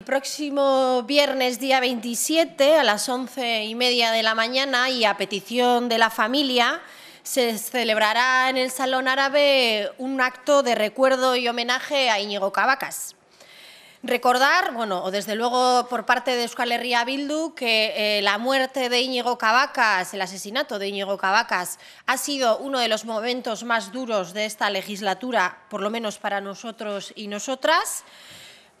El próximo viernes, día 27, a las 11 y media de la mañana y a petición de la familia, se celebrará en el Salón Árabe un acto de recuerdo y homenaje a Íñigo Cavacas. Recordar, bueno, desde luego por parte de Euskal Herria Bildu, que eh, la muerte de Íñigo Cavacas, el asesinato de Íñigo Cavacas, ha sido uno de los momentos más duros de esta legislatura, por lo menos para nosotros y nosotras.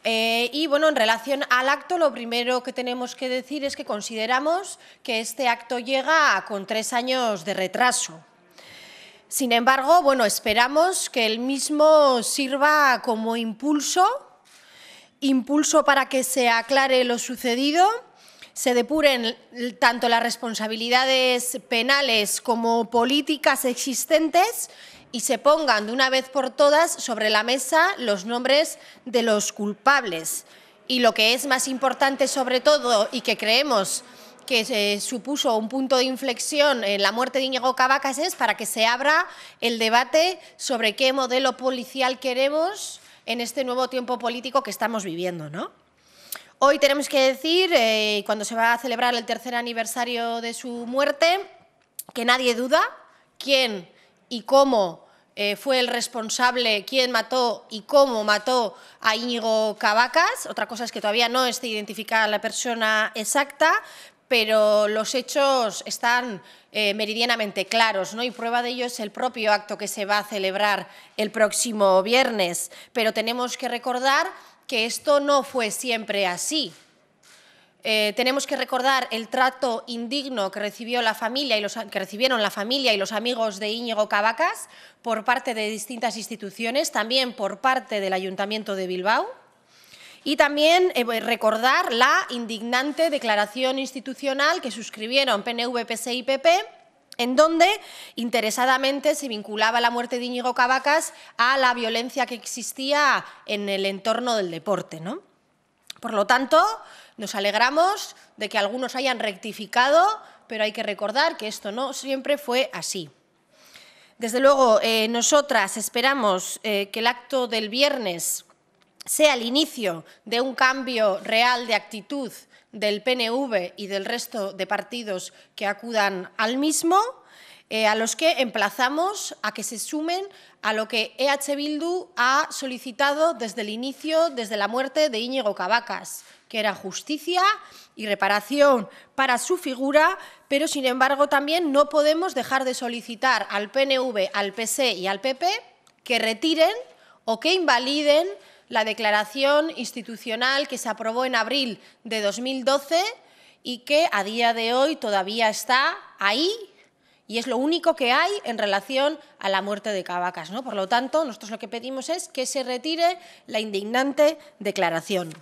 Eh, y bueno, en relación al acto, lo primero que tenemos que decir es que consideramos que este acto llega con tres años de retraso. Sin embargo, bueno, esperamos que el mismo sirva como impulso, impulso para que se aclare lo sucedido se depuren tanto las responsabilidades penales como políticas existentes y se pongan de una vez por todas sobre la mesa los nombres de los culpables. Y lo que es más importante sobre todo y que creemos que supuso un punto de inflexión en la muerte de Íñigo Cavacas es para que se abra el debate sobre qué modelo policial queremos en este nuevo tiempo político que estamos viviendo, ¿no? Hoy tenemos que decir, eh, cuando se va a celebrar el tercer aniversario de su muerte, que nadie duda quién y cómo eh, fue el responsable, quién mató y cómo mató a Íñigo Cavacas. Otra cosa es que todavía no esté identificada la persona exacta, pero los hechos están eh, meridianamente claros, ¿no? Y prueba de ello es el propio acto que se va a celebrar el próximo viernes. Pero tenemos que recordar que esto no fue siempre así. Eh, tenemos que recordar el trato indigno que, recibió la familia y los, recibieron la familia y los amigos de Íñigo Cavacas por parte de distintas instituciones, también por parte del Ayuntamiento de Bilbao. Y también eh, recordar la indignante declaración institucional que suscribieron PNV, PSI y PP en donde interesadamente se vinculaba la muerte de Íñigo Cavacas a la violencia que existía en el entorno del deporte. ¿no? Por lo tanto, nos alegramos de que algunos hayan rectificado, pero hay que recordar que esto no siempre fue así. Desde luego, eh, nosotras esperamos eh, que el acto del viernes sea el inicio de un cambio real de actitud del PNV y del resto de partidos que acudan al mismo, eh, a los que emplazamos a que se sumen a lo que EH Bildu ha solicitado desde el inicio, desde la muerte de Íñigo Cavacas, que era justicia y reparación para su figura, pero sin embargo también no podemos dejar de solicitar al PNV, al PC e y al PP que retiren o que invaliden la declaración institucional que se aprobó en abril de 2012 y que a día de hoy todavía está ahí y es lo único que hay en relación a la muerte de Cavacas. Por lo tanto, nosotros lo que pedimos es que se retire la indignante declaración.